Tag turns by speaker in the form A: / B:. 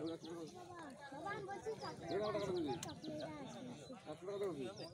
A: 爸爸，爸爸，你不去找鸡蛋，去找鸡蛋去。